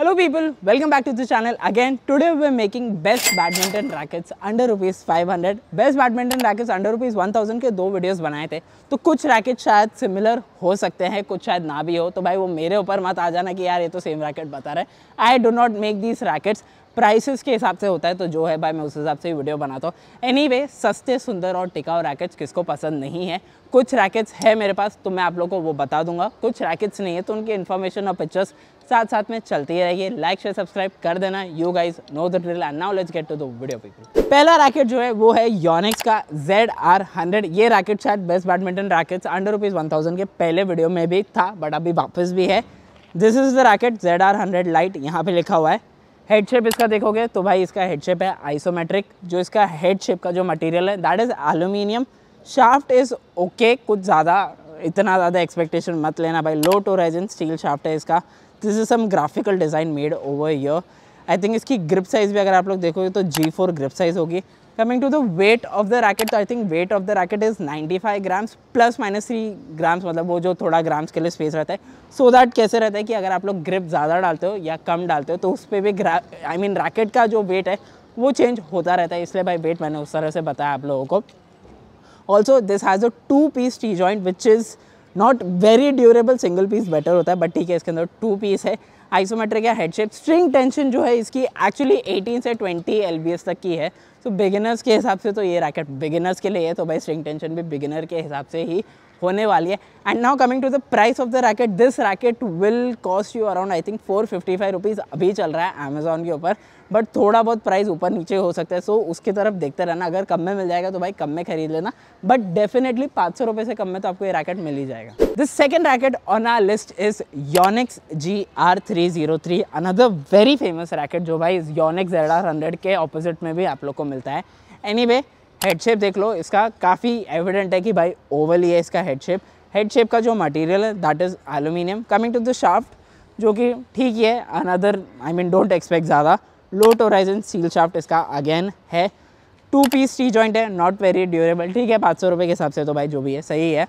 Hello people, welcome back to the channel again. Today we are making best badminton rackets under rupees 500. Best badminton rackets under rupees 1000 के दो videos बनाए थे तो कुछ racket शायद similar हो सकते हैं कुछ शायद ना भी हो तो भाई वो मेरे ऊपर मत आ जाना कि यार ये तो सेम रैकेट बता रहा है I do not make these rackets prices के हिसाब से होता है तो जो है भाई मैं उस हिसाब से वीडियो बनाता हूँ एनीवे सस्ते सुंदर और टिकाऊ रैकेट्स किसको पसंद नहीं है कुछ रैकेट्स है मेरे पास तो मैं आप लोग को वो बता दूंगा कुछ रैकेट्स नहीं है तो उनकी इन्फॉर्मेशन और पिक्चर्स साथ साथ में चलती ही लाइक शेयर सब्सक्राइब कर देना you guys know the drill and now let's get to the video people पहला रैकेट जो है वो है योनिक्स का जेड आर हंड्रेड ये रैकेट शायद best badminton rackets under rupees one thousand के पहले वीडियो में भी था बट अभी वापस भी है this is the racket Z R hundred light यहाँ पे लिखा हुआ है हेड शेप इसका देखोगे तो भाई इसका हेड शेप है आइसोमेट्रिक जो इसका हेड शेप का जो मटेरियल है that is aluminium shaft is okay कुछ ज़्यादा इतना ज़्यादा एक्सपेक्टेशन मत लेना भाई लो टू रेजन स्टील शाफ्ट है इसका this is some graphical design made over year I think इसकी ग्रिप साइज़ भी अगर आप लोग देखोगे तो जी फोर ग्रिप साइज़ होगी coming to the weight of the racket तो I think weight of the racket is 95 grams plus minus three grams मतलब वो जो थोड़ा ग्राम्स के लिए स्पेस रहता है सो so दैट कैसे रहता है कि अगर आप लोग ग्रिप ज़्यादा डालते हो या कम डालते हो तो उस पर भी आई मीन रैकेट का जो वेट है वो चेंज होता रहता है इसलिए भाई वेट मैंने उस तरह से बताया आप लोगों को also this has a two piece T joint which is not very durable single piece better होता है बट ठीक है इसके अंदर टू पीस है आइसोमेट्रिक या हेड शेप स्ट्रिंग टेंशन जो है इसकी एक्चुअली 18 से 20 एल तक की है तो बिगिनर्स के हिसाब से तो ये रैकेट बिगिनर्स के लिए है तो भाई स्ट्रिंग टेंशन भी बिगिनर के हिसाब से ही होने वाली है and now coming to the price of the racket this racket will cost you around I think four fifty five rupees अभी चल रहा है अमेजोन के ऊपर बट थोड़ा बहुत प्राइस ऊपर नीचे हो सकता है सो उसकी तरफ देखते रहना अगर कम में मिल जाएगा तो भाई कम में खरीद लेना बट डेफिनेटली पाँच सौ रुपये से कम में तो आपको ये रैकेट मिल ही जाएगा this second racket on our list is Yonex G R three zero three another very famous racket जो भाई योनिक्स जेड आर हंड्रेड के ऑपोजिट में भी आप लोग को मिलता है एनी वे हेडशेप देख लो इसका काफ़ी एविडेंट है कि भाई ओवल ही है इसका हेडशेप हेडशेप का जो मटेरियल है that is aluminium coming to the shaft जो कि ठीक ही है another I mean don't expect ज़्यादा लोट होराइजन सील शाफ्ट इसका अगेन है टू पीस टी जॉइंट है नॉट वेरी ड्यूरेबल ठीक है पाँच सौ रुपये के हिसाब से तो भाई जो भी है सही है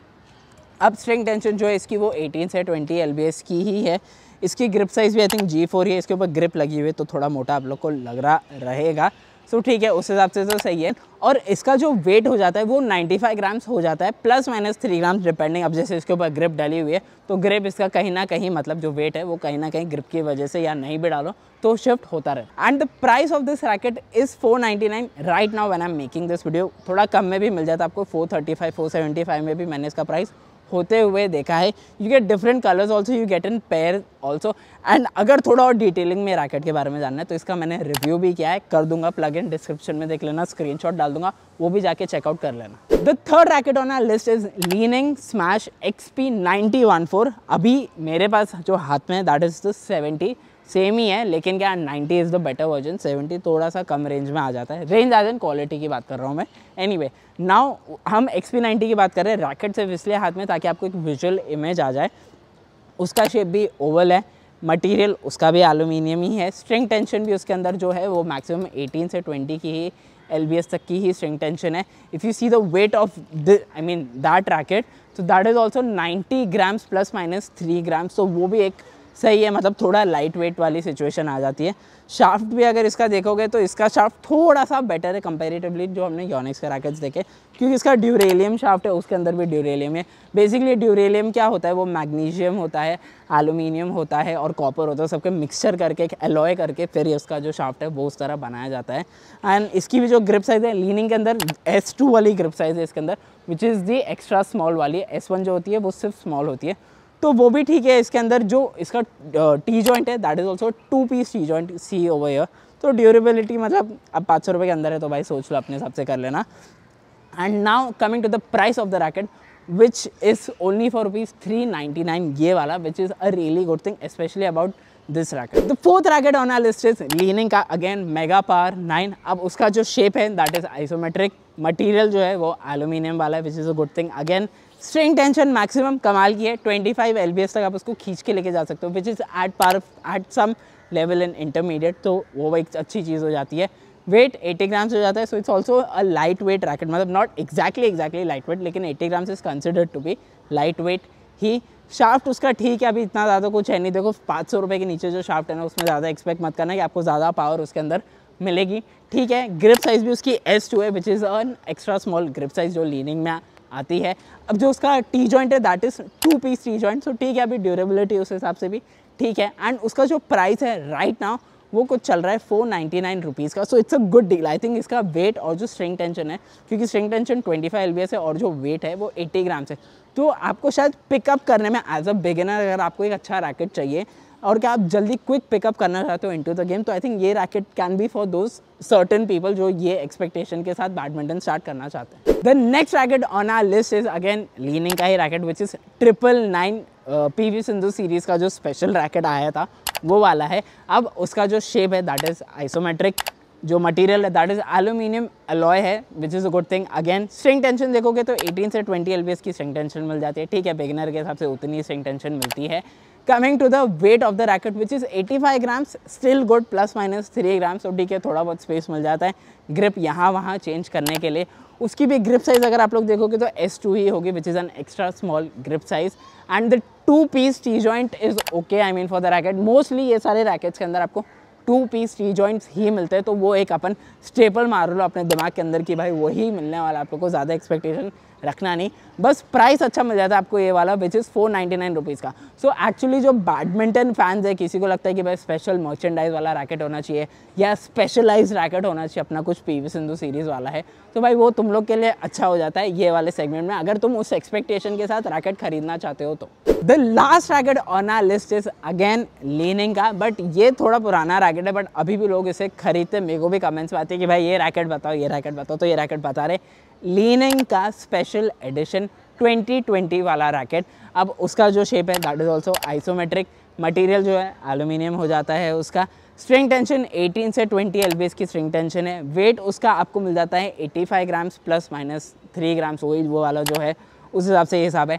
अब स्ट्रिंग टेंशन जो है इसकी वो 18 से 20 एल की ही है इसकी ग्रिप साइज़ भी आई थिंक जी फोर है इसके ऊपर ग्रिप लगी हुई है तो थोड़ा मोटा आप लोग को लग रहा रहेगा सो ठीक है उस हिसाब से तो सही है और इसका जो वेट हो जाता है वो 95 ग्राम्स हो जाता है plus minus three grams depending अब जैसे इसके ऊपर ग्रिप डाली हुई है तो ग्रिप इसका कहीं ना कहीं मतलब जो वेट है वो कहीं ना कहीं ग्रिप की वजह से या नहीं भी डालो तो शिफ्ट होता रहे and the price of this racket is 499 right now when I am making this video थोड़ा कम में भी मिल जाता है आपको 435 475 में भी मैंने इसका प्राइस होते हुए देखा है you get different colours also you get in pair also and अगर थोड़ा और डिटेलिंग में रैकेट के बारे में जानना है तो इसका मैंने रिव्यू भी किया है कर दूंगा प्लग इन डिस्क्रिप्शन में देख लेना स्क्रीनशॉट डाल दूंगा वो भी जाके चेकआउट कर लेना the third racket on our list is Li-Ning smash XP ninety one four अभी मेरे पास जो हाथ में that is the seventy same ही है लेकिन क्या 90 इज़ द बेटर वर्जन 70 थोड़ा सा कम रेंज में आ जाता है रेंज आज एन क्वालिटी की बात कर रहा हूँ मैं एनी वे नाउ हम एक्स पी की बात कर रहे हैं रैकेट सिर्फ इसलिए हाथ में ताकि आपको एक विजुअल इमेज आ जाए उसका शेप भी ओवल है मटेरियल उसका भी एलुमिनियम ही है स्ट्रिंग टेंशन भी उसके अंदर जो है वो मैक्सिमम 18 से 20 की ही एल तक की ही स्ट्रिंग टेंशन है if you see the weight of the I mean that racket तो that is also 90 grams plus minus three grams तो वो भी एक सही है मतलब थोड़ा लाइट वेट वाली सिचुएशन आ जाती है शाफ्ट भी अगर इसका देखोगे तो इसका शाफ्ट थोड़ा सा बेटर है कंपेरेटिवली जो हमने योनिक्स के रैकेट्स देखे क्योंकि इसका ड्यूरेलियम शाफ्ट है उसके अंदर भी ड्यूरेलियम है बेसिकली ड्यूरेलियम क्या होता है वो मैग्नीशियम होता है एलुमिनियम होता है और कॉपर होता है सबके मिक्सचर करके एक एलॉय करके फिर इसका जो शाफ्ट है वो उस तरह बनाया जाता है एंड इसकी भी जो ग्रिप साइज़ है लीनिंग के अंदर एस वाली ग्रिप साइज़ है इसके अंदर which is the extra small वाली एस जो होती है वो सिर्फ स्मॉल होती है तो वो भी ठीक है इसके अंदर जो इसका टी जॉइंट है that is also two piece T joint see over here तो ड्यूरेबिलिटी मतलब अब पाँच सौ रुपये के अंदर है तो भाई सोच लो अपने हिसाब से कर लेना and now coming to the price of the racket which is only for rupees three ninety nine ये वाला which is a really good thing specially about this racket the fourth racket on our list is Li-Ning का again mega power nine अब उसका जो shape है that is isometric material जो है वो एलुमिनियम वाला है which is a good thing again string tension maximum कमाल की है 25 फाइव तक आप उसको खींच के लेके जा सकते हो which is at par at some level in intermediate तो वो एक अच्छी चीज़ हो जाती है वेट 80 ग्राम्स हो जाता है so it's also a light weight racket मतलब not exactly exactly light weight लेकिन 80 grams is considered to be light weight ही शाफ्ट उसका ठीक है अभी इतना ज़्यादा कुछ है नहीं देखो पाँच सौ रुपये के नीचे जो शाफ्ट है ना उसमें ज़्यादा एक्सपेक्ट मत करना कि आपको ज़्यादा पावर उसके अंदर मिलेगी ठीक है ग्रिप साइज़ भी उसकी एस टू है which is an extra small grip size जो लीनिंग में आती है अब जो उसका टी जॉइंट है that is two piece T joint so ठीक है अभी ड्यूरेबिलिटी उस हिसाब से भी ठीक है एंड उसका जो प्राइस है राइट नाउ वो कुछ चल रहा है फोर नाइन्टी नाइन रुपीज़ का so it's a good deal I think इसका वेट और जो स्ट्रिंग टेंशन है क्योंकि string tension twenty five L है और जो वेट है वो एट्टी ग्राम है तो आपको शायद पिकअप करने में एज अ बिगिनर अगर आपको एक अच्छा रैकेट चाहिए और क्या आप जल्दी क्विक पिकअप करना चाहते हो इनटू द गेम तो आई थिंक ये racket can be for those certain people जो ये एक्सपेक्टेशन के साथ बैडमिंटन स्टार्ट करना चाहते हैं the next racket on our list is again Li-Ning का ही racket which is triple nine P V Sindhu series का जो स्पेशल रैकेट आया था वो वाला है अब उसका जो शेप है दैट इज़ आइसोमेट्रिक जो मटेरियल है दैट इज़ एलुमिनियम अलॉय है which is a good thing again string tension देखोगे तो 18 से 20 एल की स्ट्रिंग टेंशन मिल जाती है ठीक है बिगिनर के हिसाब से उतनी स्ट्रिंग टेंशन मिलती है coming to the weight of the racket which is 85 grams still good plus minus three grams और ठीक है थोड़ा बहुत स्पेस मिल जाता है ग्रिप यहाँ वहाँ चेंज करने के लिए उसकी भी ग्रिप साइज़ अगर आप लोग देखोगे तो एस टू ही होगी which is an extra small grip size and the two piece T joint is okay I mean for the racket mostly ये सारे रैकेट्स के अंदर आपको टू पीस टी जॉइंट्स ही मिलते हैं तो वो एक अपन स्टेपल मार लो अपने दिमाग के अंदर कि भाई वही मिलने वाला आप लोग को ज़्यादा एक्सपेक्टेशन रखना नहीं बस प्राइस अच्छा मिल जाता है आपको ये वाला which is four ninety nine rupees का सो so, एक्चुअली जो बैडमिंटन फैंस है किसी को लगता है कि भाई स्पेशल मर्चेंडाइज वाला रैकेट होना चाहिए या स्पेशलाइज रैकेट होना चाहिए अपना कुछ पी वी सिंधु सीरीज़ वाला है तो भाई वो तुम लोग के लिए अच्छा हो जाता है ये वाले सेगमेंट में अगर तुम उस एक्सपेक्टेशन के साथ रैकेट खरीदना चाहते हो तो the last racket on our list is again Li-Ning का बट ये थोड़ा पुराना रैकेट है बट अभी भी लोग इसे खरीदते मेरे को भी कमेंट्स में आते हैं कि भाई ये रैकेट बताओ ये रैकेट बताओ तो ये रैकेट बता रहे लीनिंग का स्पेशल एडिशन 2020 वाला रैकेट अब उसका जो शेप है that is also isometric material जो है एलुमिनियम हो जाता है उसका स्ट्रिंग टेंशन 18 से 20 एल की स्ट्रिंग टेंशन है वेट उसका आपको मिल जाता है 85 grams plus minus three grams वही वो वाला जो है उस हिसाब से ये हिसाब है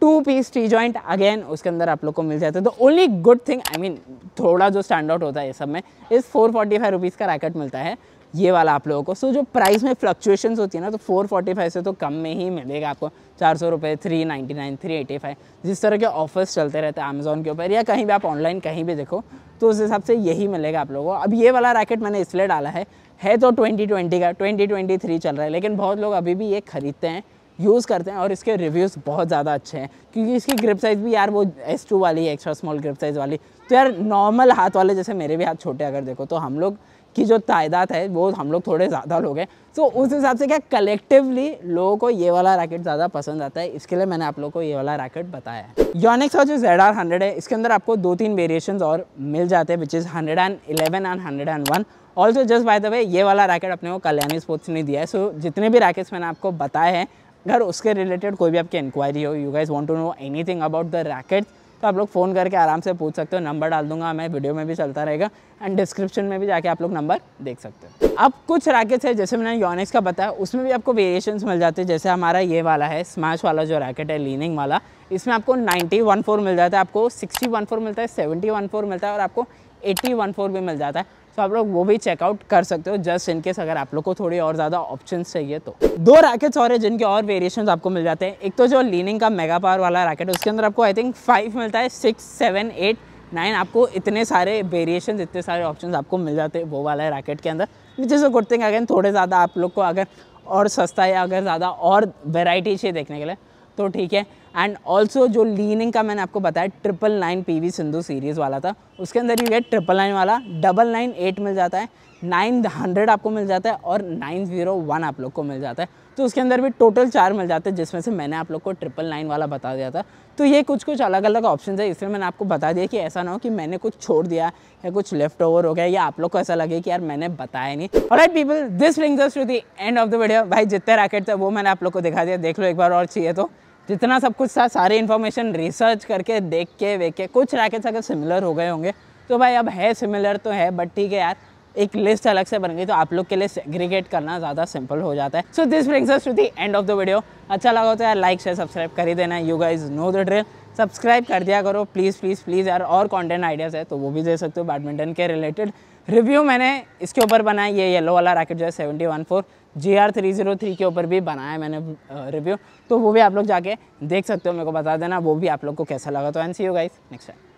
two piece T joint again उसके अंदर आप लोग को मिल जाता है तो only good thing I mean थोड़ा जो स्टैंड आउट होता है ये सब में इस फोर फोर्टी फाइव रुपीज़ का रैकेट मिलता है ये वाला आप लोगों को सो so, जो प्राइस में फ्लक्चुएशन होती है ना तो 445 से तो कम में ही मिलेगा आपको चार सौ रुपये three ninety nine three eighty five जिस तरह के ऑफर्स चलते रहते हैं अमेज़ोन के ऊपर या कहीं भी आप ऑनलाइन कहीं भी देखो तो उस हिसाब से यही मिलेगा आप लोगों को अब ये वाला रैकेट मैंने इसलिए डाला है है तो 2020 का 2023 चल रहा है लेकिन बहुत लोग अभी भी ये ख़रीदते हैं यूज़ करते हैं और इसके रिव्यूज़ बहुत ज़्यादा अच्छे हैं क्योंकि इसकी ग्रिप साइज़ भी यार वो एस टू वाली एक्स्ट्रा स्मॉल ग्रिप साइज़ वाली तो यार नॉर्मल हाथ वाले जैसे मेरे भी हाथ छोटे अगर देखो तो हम लोग की जो तादाद है वो हम लोग थोड़े ज़्यादा लोग हैं सो so, उस हिसाब से क्या कलेक्टिवली लोगों को ये वाला रैकेट ज़्यादा पसंद आता है इसके लिए मैंने आप लोगों को ये वाला रैकेट बताया है योनिक्स का जो जेड आर हंड्रेड है इसके अंदर आपको दो तीन वेरिएशन और मिल जाते हैं which is hundred and eleven and hundred and one also just by the way ये वाला रैकेट अपने को कल्याणी स्पोर्ट्स ने दिया है सो so, जितने भी रैकेट्स मैंने आपको बताए हैं अगर उसके रिलेटेड कोई भी आपकी इंक्वायरी हो you guys want to know anything about the rackets तो आप लोग फ़ोन करके आराम से पूछ सकते हो नंबर डाल दूंगा मैं वीडियो में भी चलता रहेगा एंड डिस्क्रिप्शन में भी जाके आप लोग नंबर देख सकते हो अब कुछ रैकेट्स है जैसे मैंने योनिक्स का बताया उसमें भी आपको वेरिएशन मिल जाते हैं जैसे हमारा ये वाला है स्मैश वाला जो रैकेट है लीनिंग वाला इसमें आपको नाइन्टी वन फोर मिल जाता है आपको सिक्सटी वन फोर मिलता है सेवेंटी वन फोर मिलता है और आपको एट्टी वन फोर भी मिल जाता है सो तो आप लोग वो भी चेकआउट कर सकते हो जस्ट इनकेस अगर आप लोग को थोड़ी और ज़्यादा ऑप्शन चाहिए तो दो रैकेट्स और है जिनके और वेरिएशन आपको मिल जाते हैं एक तो जो लीनिंग का मेगा पावर वाला रैकेट है उसके अंदर आपको आई थिंक फाइव मिलता है सिक्स सेवन एट नाइन आपको इतने सारे वेरिएशन इतने सारे ऑप्शन आपको मिल जाते हैं वो वाला रैकेट के अंदर which is a good thing again थोड़े ज़्यादा आप लोग को अगर और सस्ता या अगर ज़्यादा और वेराइटी चाहिए देखने के लिए तो ठीक है एंड ऑल्सो जो लीनिंग का मैंने आपको बताया triple nine P V Sindhu series वाला था उसके अंदर यू गेट ट्रिपल नाइन वाला डबल नाइन एट मिल जाता है नाइन हंड्रेड आपको मिल जाता है और नाइन ज़ीरो वन आप लोग को मिल जाता है तो उसके अंदर भी टोटल चार मिल जाते हैं जिसमें से मैंने आप लोग को ट्रिपल नाइन वाला बता दिया था तो ये कुछ कुछ अलग अलग ऑप्शन है इसलिए मैंने आपको बता दिया कि ऐसा ना हो कि मैंने कुछ छोड़ दिया या कुछ लेफ्ट ओवर हो गया या आप लोग को ऐसा लगे कि यार मैंने बताया नहीं और right people this brings to the end of the video भाई जितने रैकेट थे वो मैंने आप लोग को दिखा दिया देख लो एक बार और चाहिए तो जितना सब कुछ था सारी इन्फॉर्मेशन रिसर्च करके देख के वेख के कुछ रैकेट्स अगर सिमिलर हो गए होंगे तो भाई अब है सिमिलर तो है बट ठीक है यार एक लिस्ट अलग से बन गई तो आप लोग के लिए सेग्रीगेट करना ज़्यादा सिंपल हो जाता है so this brings us to the end of the video अच्छा लगा तो यार लाइक शेयर सब्सक्राइब कर ही देना you guys know the drill subscribe कर दिया करो प्लीज़ प्लीज़ प्लीज़ यार और कंटेंट आइडियाज़ है तो वो भी दे सकते हो बैडमिंटन के रिलेटेड रिव्यू मैंने इसके ऊपर बनाया ये येलो वाला रैकेट जो है seventy one four G R three zero three के ऊपर भी बनाया मैंने रिव्यू तो वो भी आप लोग जाके देख सकते हो मेरे को बता देना वो भी आप लोग को कैसा लगा तो and see you guys next time